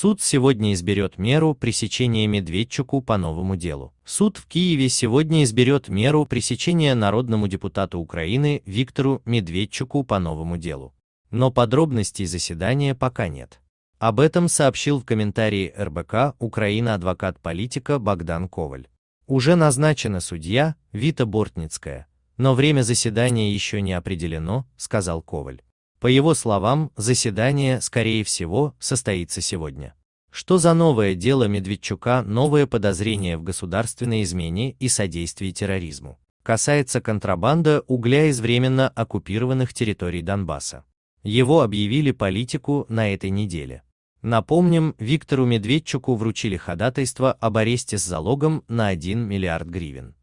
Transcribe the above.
Суд сегодня изберет меру пресечения Медведчуку по новому делу. Суд в Киеве сегодня изберет меру пресечения народному депутату Украины Виктору Медведчуку по новому делу. Но подробностей заседания пока нет. Об этом сообщил в комментарии РБК Украина адвокат политика Богдан Коваль. Уже назначена судья Вита Бортницкая, но время заседания еще не определено, сказал Коваль. По его словам, заседание, скорее всего, состоится сегодня. Что за новое дело Медведчука, новое подозрение в государственной измене и содействии терроризму? Касается контрабанда угля из временно оккупированных территорий Донбасса. Его объявили политику на этой неделе. Напомним, Виктору Медведчуку вручили ходатайство об аресте с залогом на 1 миллиард гривен.